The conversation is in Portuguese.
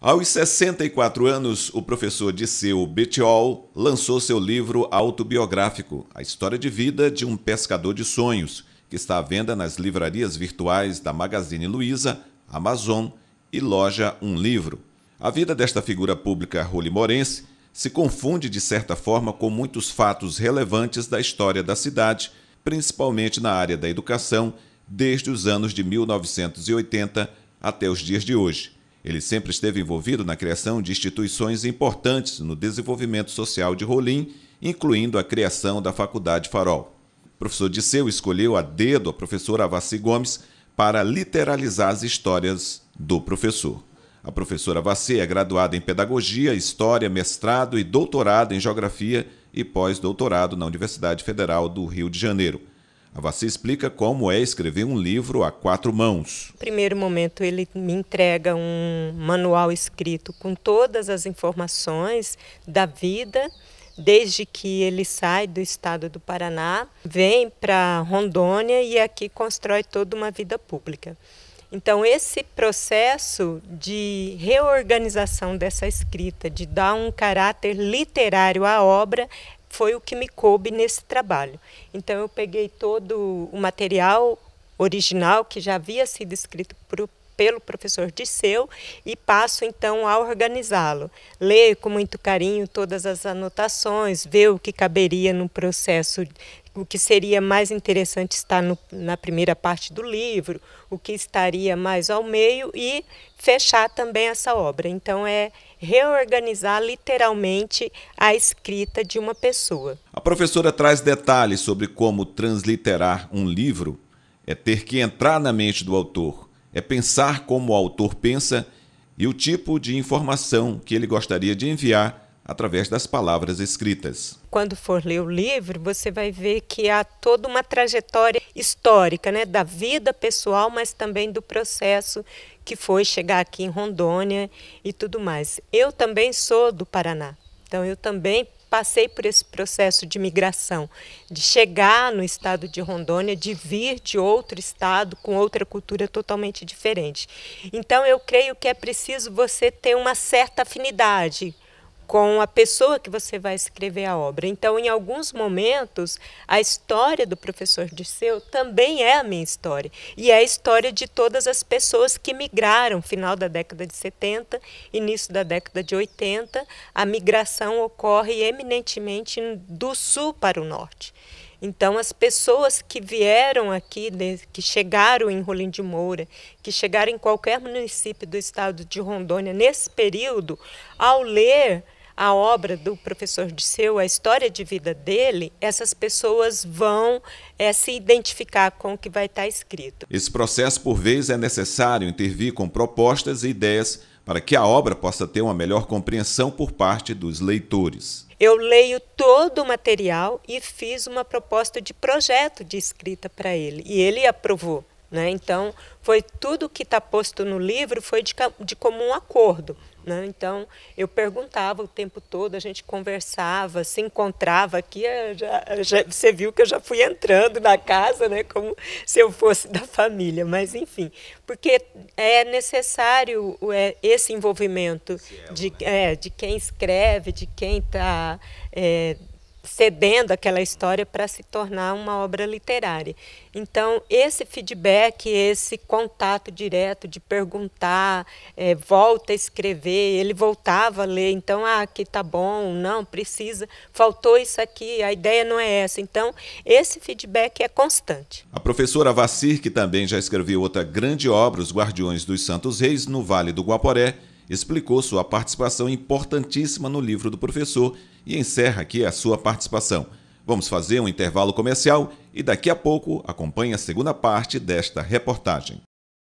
Aos 64 anos, o professor Disseu Betiol lançou seu livro autobiográfico, A História de Vida de um Pescador de Sonhos, que está à venda nas livrarias virtuais da Magazine Luiza, Amazon e Loja Um Livro. A vida desta figura pública rolimorense se confunde de certa forma com muitos fatos relevantes da história da cidade, principalmente na área da educação, desde os anos de 1980 até os dias de hoje. Ele sempre esteve envolvido na criação de instituições importantes no desenvolvimento social de Rolim, incluindo a criação da Faculdade Farol. professor Disseu escolheu a dedo a professora Avassi Gomes para literalizar as histórias do professor. A professora Avassi é graduada em Pedagogia, História, mestrado e doutorado em Geografia e pós-doutorado na Universidade Federal do Rio de Janeiro. A Vassi explica como é escrever um livro a quatro mãos. No primeiro momento, ele me entrega um manual escrito com todas as informações da vida, desde que ele sai do estado do Paraná, vem para Rondônia e aqui constrói toda uma vida pública. Então, esse processo de reorganização dessa escrita, de dar um caráter literário à obra, foi o que me coube nesse trabalho. Então eu peguei todo o material original que já havia sido escrito pelo professor Disseu e passo então a organizá-lo. Leio com muito carinho todas as anotações, ver o que caberia no processo o que seria mais interessante estar no, na primeira parte do livro, o que estaria mais ao meio e fechar também essa obra. Então é reorganizar literalmente a escrita de uma pessoa. A professora traz detalhes sobre como transliterar um livro é ter que entrar na mente do autor é pensar como o autor pensa e o tipo de informação que ele gostaria de enviar através das palavras escritas. Quando for ler o livro, você vai ver que há toda uma trajetória histórica, né, da vida pessoal, mas também do processo que foi chegar aqui em Rondônia e tudo mais. Eu também sou do Paraná. Então eu também passei por esse processo de migração, de chegar no estado de Rondônia, de vir de outro estado com outra cultura totalmente diferente. Então, eu creio que é preciso você ter uma certa afinidade com a pessoa que você vai escrever a obra. Então, em alguns momentos, a história do professor Disseu também é a minha história. E é a história de todas as pessoas que migraram, final da década de 70, início da década de 80. A migração ocorre eminentemente do sul para o norte. Então, as pessoas que vieram aqui, né, que chegaram em Rolim de Moura, que chegaram em qualquer município do estado de Rondônia nesse período, ao ler a obra do professor Disseu, a história de vida dele, essas pessoas vão é, se identificar com o que vai estar escrito. Esse processo, por vezes, é necessário intervir com propostas e ideias para que a obra possa ter uma melhor compreensão por parte dos leitores. Eu leio todo o material e fiz uma proposta de projeto de escrita para ele, e ele aprovou. Né? Então, foi tudo que está posto no livro foi de, de comum acordo. Né? Então, eu perguntava o tempo todo, a gente conversava, se encontrava aqui. Eh, já, eh, já, você viu que eu já fui entrando na casa, né? como se eu fosse da família, mas enfim, porque é necessário é, esse envolvimento de, é, de quem escreve, de quem está. É, cedendo aquela história para se tornar uma obra literária. Então, esse feedback, esse contato direto de perguntar, é, volta a escrever, ele voltava a ler, então, ah, aqui tá bom, não, precisa, faltou isso aqui, a ideia não é essa. Então, esse feedback é constante. A professora Vassir, que também já escreveu outra grande obra, Os Guardiões dos Santos Reis, no Vale do Guaporé, explicou sua participação importantíssima no livro do professor e encerra aqui a sua participação. Vamos fazer um intervalo comercial e daqui a pouco acompanhe a segunda parte desta reportagem.